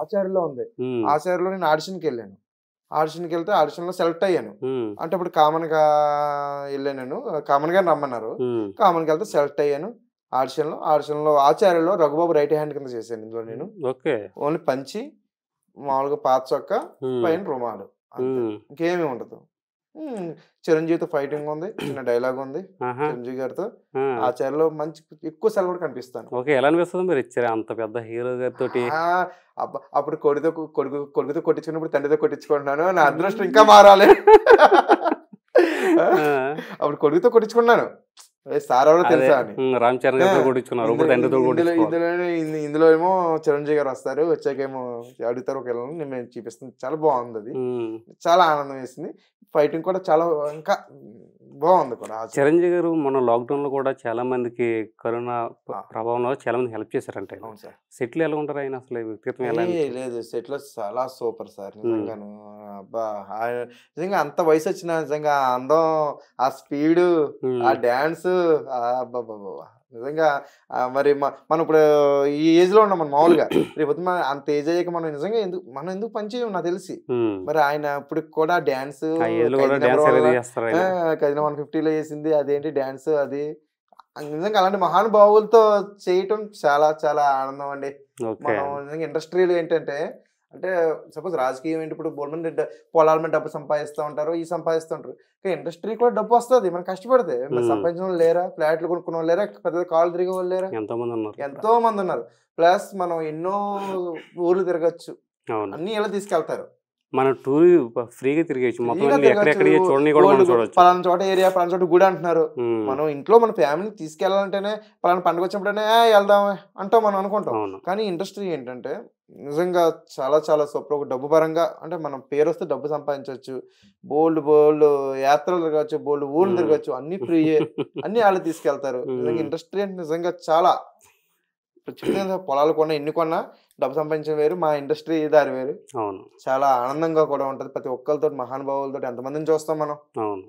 ఆచార్యలో ఉంది ఆచార్యలో నేను ఆడిషన్కి వెళ్ళాను ఆడిషన్కి వెళ్తే ఆడిషన్లో సెలెక్ట్ అయ్యాను అంటే ఇప్పుడు కామన్గా వెళ్ళాను నేను కామన్ గా రమ్మన్నారు కామన్కి వెళ్తే సెలెక్ట్ అయ్యాను ఆడిషన్లో ఆడిషన్లో ఆచార్యలో రఘుబాబు రైట్ హ్యాండ్ కింద చేశాను ఇందులో నేను ఓన్లీ పంచి మామూలుగా పాత చొక్క పైన రుమాలు ఇంకేమీ ఉండదు చిరంజీవితో ఫైటింగ్ ఉంది చిన్న డైలాగ్ ఉంది చిరంజీవి గారితో ఆ చర్లో మంచి ఎక్కువ సెలవు కూడా కనిపిస్తాను ఓకే ఎలా అనిపిస్తుంది మీరు ఇచ్చారు అంత పెద్ద హీరో గారితో అప్పుడు కొడుతో కొడుకు కొడుకుతో కొట్టించుకున్నప్పుడు తండ్రితో కొట్టించుకుంటున్నాను నా అదృష్టం ఇంకా మారాలి అప్పుడు కొడుకుతో కొట్టించుకున్నాను రామ్ చరణ్ గారు ఇందులో ఏమో చిరంజీవి గారు వస్తారు వచ్చాకేమో అడుగుతారు ఒక నేను చూపిస్తుంది చాలా బాగుంది అది చాలా ఆనందం వేసింది ఫైటింగ్ కూడా చాలా ఇంకా బాగుంది చిరంజీవి గారు మన లాక్డౌన్ లో కూడా చాలా మందికి కరోనా ప్రభావంలో చాలా మంది హెల్ప్ చేశారంటే సెటిల్ ఎలా ఉంటారు ఆయన అసలు వ్యక్తిగతం ఎలా లేదు సెటిల్ చాలా సూపర్ సార్ నిజంగాను నిజంగా అంత వయసు వచ్చిన నిజంగా అందం ఆ స్పీడ్ ఆ డాన్స్ అబ్బా నిజంగా మరి మనం ఇప్పుడు ఈ ఏజ్ లో ఉన్నాం మనం మామూలుగా రేపు అంత ఏజ్ అయ్యాక మనం నిజంగా ఎందుకు మనం ఎందుకు పనిచేయం నాకు తెలిసి మరి ఆయన ఇప్పుడు కూడా డాన్స్ కదిన వన్ ఫిఫ్టీలో వేసింది అదేంటి డాన్స్ అది నిజంగా అలాంటి మహానుభావులతో చేయటం చాలా చాలా ఆనందం అండి మనం ఇండస్ట్రీలు ఏంటంటే అంటే సపోజ్ రాజకీయం ఏంటి ఇప్పుడు గవర్నమెంట్ పొలాల మీద డబ్బు సంపాదిస్తూ ఉంటారు ఈ సంపాదిస్తూ ఉంటారు ఇండస్ట్రీ కూడా డబ్బు వస్తుంది మనం కష్టపడితే సంపాదించిన వాళ్ళు లేరా ఫ్లాట్లు కొనుక్కున్న వాళ్ళు లేరా పెద్ద కాలు తిరిగే వాళ్ళు లేరా ఎంతో మంది ఉన్నారు ఎంతో మంది ఉన్నారు ప్లస్ మనం ఎన్నో ఊర్లు తిరగచ్చు అన్ని ఇలా తీసుకెళ్తారు మన టూర్ ఫ్రీగా తిరిగేయచ్చు మొత్తం పలానా చోట ఏరియా పలానా చోట గుడి అంటున్నారు మనం ఇంట్లో మన ఫ్యామిలీ తీసుకెళ్లాలంటేనే పలానా పండుగ వచ్చినప్పుడనే వెళ్దాం అంటాం మనం అనుకుంటాం కానీ ఇండస్ట్రీ ఏంటంటే నిజంగా చాలా చాలా సూపర్ ఒక డబ్బు పరంగా అంటే మనం పేరు వస్తే డబ్బు సంపాదించవచ్చు బోల్డ్ బోల్డ్ యాత్రలు తిరగచ్చు బోల్డ్ ఊళ్ళు తిరగచ్చు అన్ని ఫ్రీయే అన్ని వాళ్ళు తీసుకెళ్తారు ఇండస్ట్రీ అంటే నిజంగా చాలా చిన్న పొలాలు కొన్నా ఎన్ని కొన్నా డబ్బు సంపాదించిన వేరు మా ఇండస్ట్రీ దారి వేరు అవును చాలా ఆనందంగా కూడా ఉంటుంది ప్రతి ఒక్కరితో మహానుభావులతో ఎంతమందిని చూస్తాం మనం అవును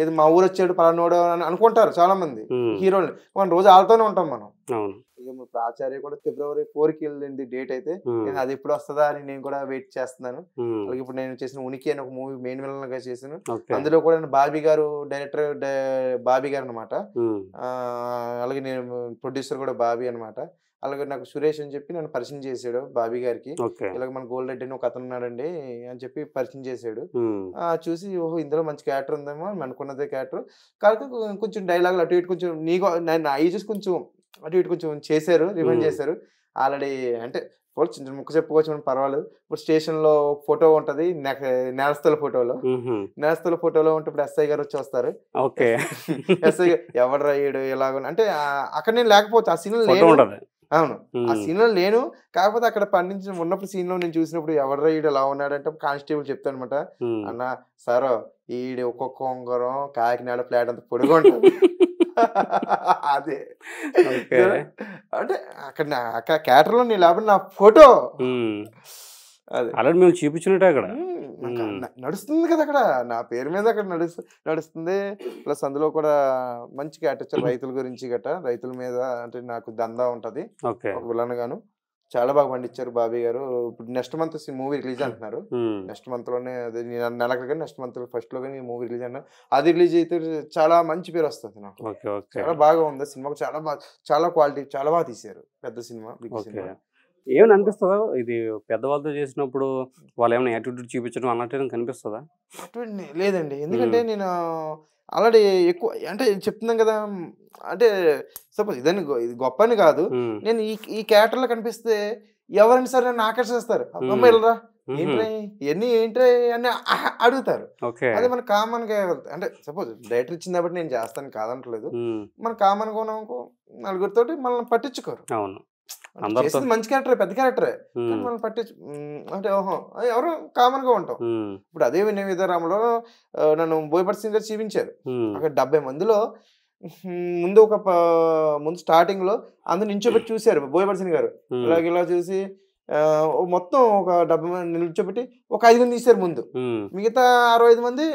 ఏది మా ఊరు వచ్చాడు పలానోడు అని అనుకుంటారు చాలా మంది హీరోలు మన రోజు ఆడుతూనే ఉంటాం మనం అవును ఆచార్య కూడా ఫిబ్రవరి ఫోర్ కి వెళ్ళింది డేట్ అయితే నేను అది ఎప్పుడు వస్తుందా అని నేను కూడా వెయిట్ చేస్తున్నాను అలాగే ఇప్పుడు నేను చేసిన ఉనికి అని ఒక మూవీ మెయిన్ విలన్ గా చేసాను అందులో కూడా బాబీ గారు డైరెక్టర్ బాబీ గారు అనమాట అలాగే నేను ప్రొడ్యూసర్ కూడా బాబీ అనమాట అలాగే నాకు సురేష్ అని చెప్పి నన్ను పరిచయం చేశాడు బాబీ గారికి ఇలాగ మన గోల్డ్ రెడ్డి అని ఒక అతను ఉన్నాడండి అని చెప్పి పరిచయం చేశాడు చూసి ఓహో ఇందులో మంచి క్యారెక్టర్ ఉందేమో అనుకున్నదే క్యారెక్టర్ కాకపోతే కొంచెం డైలాగులు అటు ఇటు కొంచెం నీకు నేను ఐజెస్ కొంచెం అటు ఇటు కొంచెం చేశారు రిమైండ్ చేశారు ఆల్రెడీ అంటే చిన్న ముక్క చెప్పుకోవచ్చు మనం పర్వాలేదు ఇప్పుడు స్టేషన్ లో ఫోటో ఉంటది నేరస్తుల ఫోటోలో నేరస్తుల ఫోటోలో ఉంటే ఇప్పుడు ఎస్ఐ గారు వచ్చి వస్తారు ఓకే గారు ఎవడు అయ్యాడు ఎలాగో అంటే అక్కడ నేను లేకపోవచ్చు ఆ సీన్ అవును ఆ సీన్ లో లేను కాకపోతే అక్కడ పండించిన ఉన్నప్పుడు సీన్ లో నేను చూసినప్పుడు ఎవరు ఈడు ఎలా ఉన్నాడంటే కానిస్టేబుల్ చెప్తానమాట అన్న సార్ ఈడు ఒక్కొక్క ఉంగరం కాకినాడ ప్లాట్ అంత పొడిగా ఉంటుంది అదే అంటే అక్కడ లో నీ లేకపోతే నా ఫోటో అదే అలా మేము చూపించినట్టే అక్కడ నడుస్తుంది కదా అక్కడ నా పేరు మీద అక్కడ నడుస్తు నడుస్తుంది ప్లస్ అందులో కూడా మంచి క్యాటర్చర్ రైతుల గురించి గట రైతుల మీద అంటే నాకు దందా ఉంటది విలన్ గాను చాలా బాగా పండించారు బాబీ గారు ఇప్పుడు నెక్స్ట్ మంత్ మూవీ రిలీజ్ అంటున్నారు నెక్స్ట్ మంత్ లోనే అదే నెలకగా నెక్స్ట్ మంత్ ఫస్ట్ లో కానీ మూవీ రిలీజ్ అన్నారు అది రిలీజ్ అయితే చాలా మంచి పేరు వస్తుంది నాకు చాలా బాగా ఉంది సినిమాకు చాలా బాగా చాలా క్వాలిటీ చాలా బాగా తీశారు పెద్ద సినిమా బిగ్ సినిమా ఏమైనా అనిపిస్తుందా ఇది పెద్దవాళ్ళతో చేసినప్పుడు వాళ్ళు ఏమైనా యాటిట్యూడ్ చూపించడం అన్నట్టు కనిపిస్తుందా లేదండి ఎందుకంటే నేను ఆల్రెడీ ఎక్కువ అంటే చెప్తున్నాం కదా అంటే సపోజ్ ఇదని ఇది గొప్ప అని కాదు నేను ఈ ఈ క్యారెక్టర్లో కనిపిస్తే ఎవరైనా సరే నన్ను ఆకర్షిస్తారు అమ్మ వెళ్ళరా ఏంట్రా ఇవన్నీ అని అడుగుతారు అదే మన కామన్ గా అంటే సపోజ్ డైరెక్టర్ ఇచ్చింది కాబట్టి నేను చేస్తాను కాదనట్లేదు మన కామన్ గా ఉన్నాం నలుగురితోటి మనల్ని పట్టించుకోరు అవును చేసింది మంచి క్యారెక్టర్ పెద్ద క్యారెక్టర్ మనం పట్టించు అంటే ఓహో ఎవరు కామన్ గా ఉంటాం ఇప్పుడు అదే వినయ విధారాములో నన్ను బోయపడి సింగర్ గారు చూపించారు అక్కడ డెబ్బై మందిలో ముందు ఒక ముందు స్టార్టింగ్ లో అందరు నించోబెట్టి చూశారు బోయపడి సింగ్ గారు ఇలాగ ఇలా చూసి మొత్తం ఒక డెబ్బై మంది నిల్చోబెట్టి ఒక ఐదు మంది తీశారు ముందు మిగతా అరవై ఐదు మంది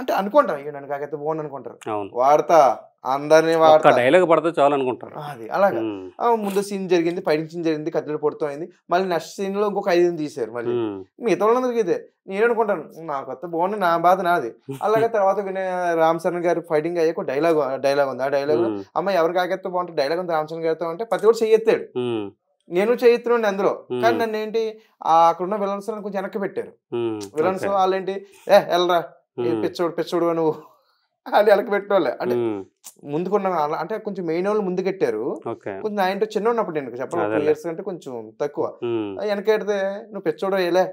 అంటే అనుకుంటారు నన్ను కాకపోతే బాగుంది అనుకుంటారు వాడతా అందరినీ డైలాగ్ పడితే చాలు అనుకుంటారు అది అలాగా ముందు సీన్ జరిగింది పైన సీన్ జరిగింది కత్తిలో పొడుతూ అయింది మళ్ళీ నెక్స్ట్ సీన్ లో ఇంకొక ఐదు తీశారు మళ్ళీ మిగతా వాళ్ళందరికీ ఇదే నేను అనుకుంటాను నా కొత్త బాగుంది నా బాధ నాది అలాగే తర్వాత రామ్ చరణ్ గారు ఫైటింగ్ అయ్యే ఒక డైలాగ్ డైలాగ్ ఉంది ఆ డైలాగ్ అమ్మ ఎవరికి ఆగేస్తే బాగుంటుంది డైలాగ్ ఉంది రామ్ చరణ్ గారితో అంటే ప్రతి కూడా చెయ్యెత్తాడు నేను చేయిస్తున్నాండి అందులో కానీ నన్ను ఏంటి అక్కడ ఉన్న విలన్స్ కొంచెం వెనక్కి పెట్టారు విలన్స్ వాళ్ళేంటి ఏ ఎల్రా పిచ్చోడు పిచ్చోడు నువ్వు అది వెనకబెట్టిన వాళ్ళే అంటే ముందుకున్న అంటే కొంచెం మెయిన్ వాళ్ళు ముందు కట్టారు కొంచెం ఆయన చిన్న ఉన్నప్పుడు నేను చెప్పాలి త్రీ ఇయర్స్ కంటే కొంచెం తక్కువ వెనకెడితే నువ్వు పిచ్చోడు ఏలే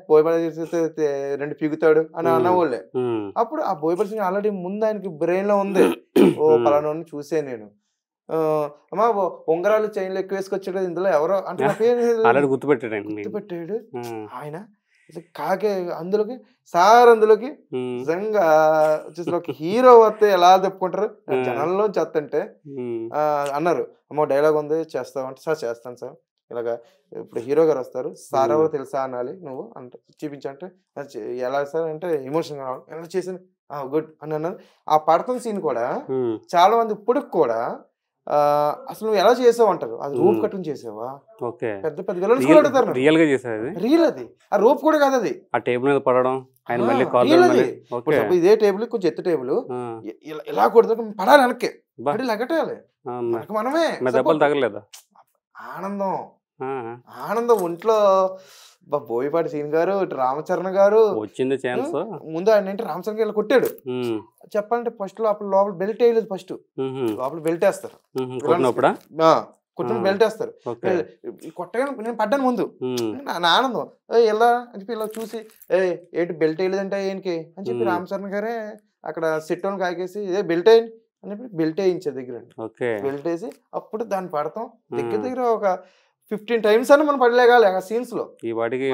చేసేస్తే రెండు పీగుతాడు అని అన్నవాళ్ళే అప్పుడు ఆ బోయబల్ సింగ్ ఆల్రెడీ ముందు ఆయనకి బ్రెయిన్ లో ఉంది ఓ పలానా చూసే నేను అమ్మా ఉంగరాలు చైన్లు ఎక్కువ వేసుకొచ్చాడు ఇందులో ఎవరో అంటే గుర్తుపెట్టాడు గుర్తుపెట్టాడు ఆయన కాకే అందులోకి సార్ అందులోకి నిజంగా వచ్చేసి ఒక హీరో వస్తే ఎలా చెప్పుకుంటారు జనాల్లో చేస్తంటే అన్నారు అమ్మ డైలాగ్ ఉంది చేస్తామంటే సార్ చేస్తాను సార్ ఇలాగా ఇప్పుడు హీరో గారు వస్తారు సార్ ఎవరు తెలుసా అనాలి నువ్వు అంటే చూపించంటే ఎలా సార్ అంటే ఇమోషన్ కావాలి ఎలా చేసిన గుడ్ అని అన్నారు ఆ పడతం సీన్ కూడా చాలా మంది ఇప్పటికి కూడా అసలు నువ్వు ఎలా చేసావు అంటారు అది రూప్ కట్టుకుని చేసావా పెద్ద పెద్ద అడుగుతారు రియల్ గా చేసేది రియల్ అది ఆ రూప్ కూడా కాదు అది ఆ టేబుల్ మీద పడడం ఇదే టేబుల్ కొంచెం ఎత్తు టేబుల్ ఇలా కొడితే పడాలి వెనక్కి పడి లగటాలి మనమే దెబ్బలు తగలేదా ఆనందం ఆనందం ఒంట్లో బోయపాటి సీన్ గారు రామచరణ్ గారు వచ్చింది ఛాన్స్ ముందు ఆయన ఏంటి రామచరణ్ గారు కొట్టాడు చెప్పాలంటే ఫస్ట్ లోపల లోపల బెల్ట్ వేయలేదు ఫస్ట్ లోపల బెల్ట్ వేస్తారు కొట్టిన బెల్ట్ వేస్తారు కొట్టగానే నేను పడ్డాను ముందు నా ఆనందం ఎలా అని చెప్పి ఇలా చూసి ఏంటి బెల్ట్ వేయలేదంటే ఏంటి అని చెప్పి రామచరణ్ గారే అక్కడ సెట్ అని కాకేసి ఇదే బెల్ట్ అయ్యింది అని చెప్పి బెల్ట్ వేయించే దగ్గర బెల్ట్ వేసి అప్పుడు దాన్ని పడతాం దగ్గర దగ్గర ఒక ఫిఫ్టీన్ టైమ్స్ అని మనం పడలేగాలి ఆ సీన్స్ లో ఈ వాటికి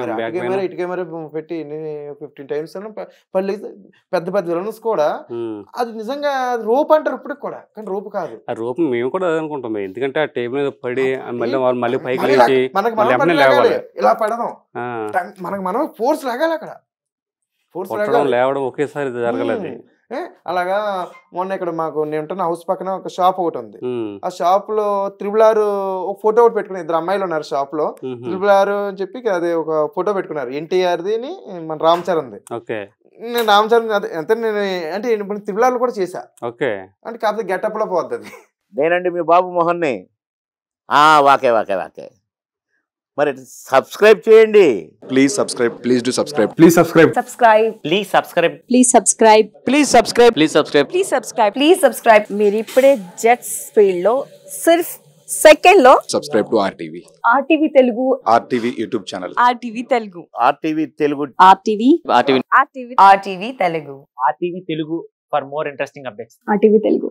ఇటు కెమెరా పెట్టి ఫిఫ్టీన్ టైమ్స్ అని పడలే పెద్ద పెద్ద విలన్స్ కూడా అది నిజంగా రూప్ అంటారు ఇప్పటికి కూడా కానీ రూపు కాదు ఆ రూపం మేము కూడా అనుకుంటాం ఎందుకంటే ఆ టేబుల్ మీద పడి మళ్ళీ మళ్ళీ పైకి లేచి మనం ఇలా పడదాం మనకు మనం ఫోర్స్ లాగాలి అక్కడ ఫోర్స్ లేవడం ఒకేసారి జరగలేదు అలాగా మొన్న ఇక్కడ మాకు నేను ఉంటున్న హౌస్ పక్కన ఒక షాప్ ఒకటి ఉంది ఆ షాప్ లో త్రిబుల్ ఆర్ ఒక ఫోటో ఒకటి పెట్టుకుని ఇద్దరు అమ్మాయిలు ఉన్నారు షాప్ లో త్రిబుల్ ఆర్ అని చెప్పి అది ఒక ఫోటో పెట్టుకున్నారు ఎన్టీఆర్ ది మన రామ్ చరణ్ ది నేను రామ్ చరణ్ అంటే నేను అంటే త్రిబుల్ ఆర్ కూడా చేసా ఓకే అంటే కాకపోతే గెటప్ లో పోద్ది నేనండి మీ బాబు మోహన్ ని వాకే వాకే వాకే మరి సబ్స్క్రైబ్ చేయండి please subscribe please do subscribe please subscribe subscribe please subscribe please subscribe please subscribe please subscribe please subscribe please subscribe మీరు ఇప్పుడే జెట్ స్పీడ్ లో సిర్ఫ్ సెకండ్ లో subscribe to RTV RTV Telugu RTV YouTube channel RTV Telugu RTV Telugu RTV RTV RTV RTV Telugu RTV Telugu for more interesting updates RTV Telugu